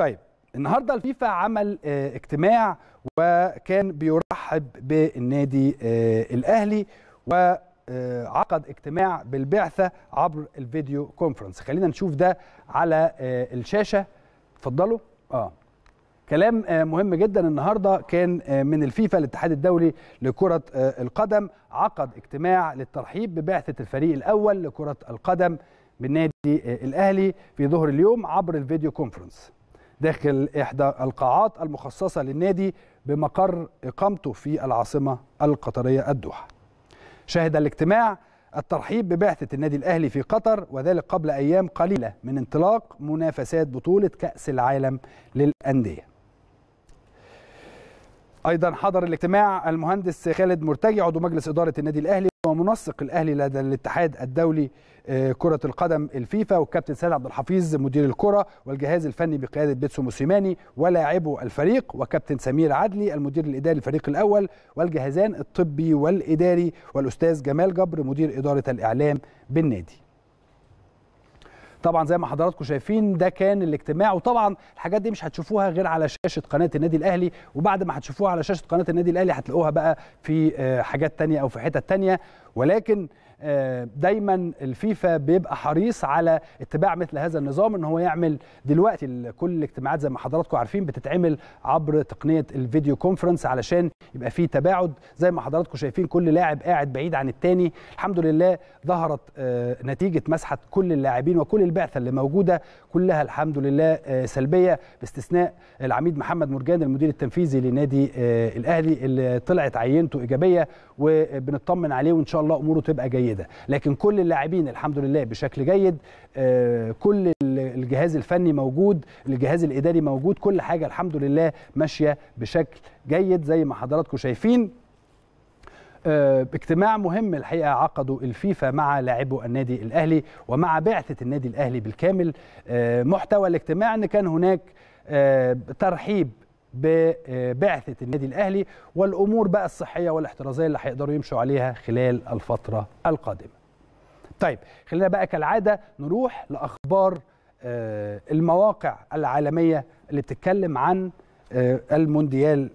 طيب النهارده الفيفا عمل آه، اجتماع وكان بيرحب بالنادي آه، الاهلي و آه، عقد اجتماع بالبعثه عبر الفيديو كونفرنس خلينا نشوف ده على الشاشه اتفضلوا اه كلام مهم جدا النهارده كان من الفيفا الاتحاد الدولي لكره القدم عقد اجتماع للترحيب ببعثه الفريق الاول لكره القدم بالنادي الاهلي في ظهر اليوم عبر الفيديو كونفرنس داخل إحدى القاعات المخصصة للنادي بمقر إقامته في العاصمة القطرية الدوحة شهد الاجتماع الترحيب ببعثة النادي الأهلي في قطر وذلك قبل أيام قليلة من انطلاق منافسات بطولة كأس العالم للأندية أيضا حضر الاجتماع المهندس خالد مرتجي عضو مجلس إدارة النادي الأهلي ومنسق الاهلي لدى الاتحاد الدولي آه، كرة القدم الفيفا والكابتن سيد عبد الحفيظ مدير الكرة والجهاز الفني بقيادة بيتسو موسيماني ولاعبو الفريق وكابتن سمير عدلي المدير الإداري للفريق الأول والجهازان الطبي والإداري والأستاذ جمال جبر مدير إدارة الإعلام بالنادي طبعا زي ما حضراتكم شايفين ده كان الاجتماع وطبعا الحاجات دي مش هتشوفوها غير على شاشه قناه النادي الاهلي وبعد ما هتشوفوها على شاشه قناه النادي الاهلي هتلاقوها بقى في آه، حاجات تانية او في حتت تانية ولكن آه، دايما الفيفا بيبقى حريص على اتباع مثل هذا النظام ان هو يعمل دلوقتي كل الاجتماعات زي ما حضراتكم عارفين بتتعمل عبر تقنيه الفيديو كونفرنس علشان يبقى في تباعد زي ما حضراتكم شايفين كل لاعب قاعد بعيد عن الثاني الحمد لله ظهرت آه، نتيجه مسحه كل اللاعبين وكل البعثه اللي موجوده كلها الحمد لله آه، سلبيه باستثناء العميد محمد مرجان المدير التنفيذي لنادي الاهلي اللي طلعت عينته ايجابيه وبنطمن عليه وان شاء الله اموره تبقى جيده جيده لكن كل اللاعبين الحمد لله بشكل جيد آه، كل الجهاز الفني موجود الجهاز الاداري موجود كل حاجه الحمد لله ماشيه بشكل جيد زي ما حضراتكم شايفين آه، اجتماع مهم الحقيقه عقده الفيفا مع لاعبو النادي الاهلي ومع بعثه النادي الاهلي بالكامل آه، محتوى الاجتماع ان كان هناك ترحيب ببعثه النادي الاهلي والامور بقى الصحيه والاحترازيه اللي هيقدروا يمشوا عليها خلال الفتره القادمه. طيب خلينا بقى كالعاده نروح لاخبار آه، المواقع العالميه اللي بتتكلم عن آه، المونديال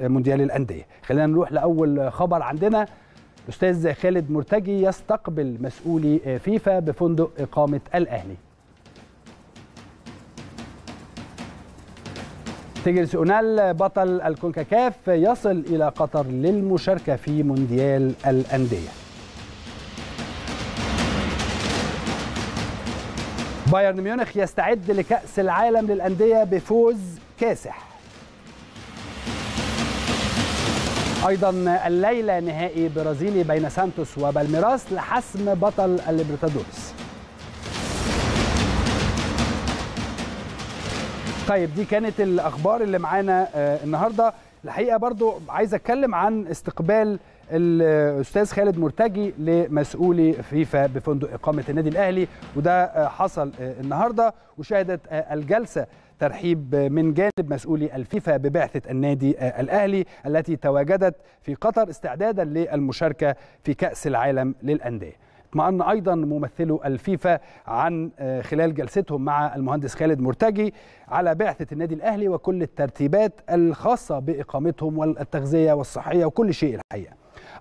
المونديال الانديه خلينا نروح لاول خبر عندنا الاستاذ خالد مرتجي يستقبل مسؤولي آه، فيفا بفندق اقامه الاهلي تيجرس أونال بطل الكونكاكاف يصل إلى قطر للمشاركة في مونديال الأندية بايرن ميونخ يستعد لكأس العالم للأندية بفوز كاسح أيضا الليلة نهائي برازيلي بين سانتوس وبالميراس لحسم بطل الليبرتادورس طيب دي كانت الاخبار اللي معانا آه، النهارده الحقيقه برضو عايز اتكلم عن استقبال الاستاذ خالد مرتجي لمسؤولي فيفا بفندق اقامه النادي الاهلي وده آه، حصل آه، النهارده وشهدت الجلسه ترحيب من جانب مسؤولي الفيفا ببعثة النادي الأهلي التي تواجدت في قطر استعدادا للمشاركة في كأس العالم للأندية اطمأن أيضا ممثلو الفيفا عن آه، خلال جلستهم مع المهندس خالد مرتجي على بعثة النادي الأهلي وكل الترتيبات الخاصة بإقامتهم والتغذية والصحية وكل شيء الحقيقة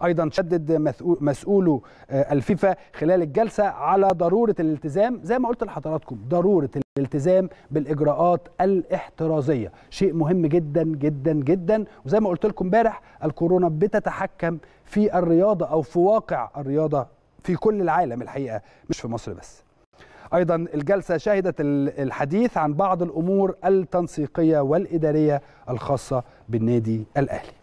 ايضا شدد مسؤولو آه، الفيفا خلال الجلسه على ضروره الالتزام زي ما قلت لحضراتكم ضروره الالتزام بالاجراءات الاحترازيه شيء مهم جدا جدا جدا وزي ما قلت لكم امبارح الكورونا بتتحكم في الرياضه او في واقع الرياضه في كل العالم الحقيقه مش في مصر بس ايضا الجلسه شهدت الحديث عن بعض الامور التنسيقيه والاداريه الخاصه بالنادي الاهلي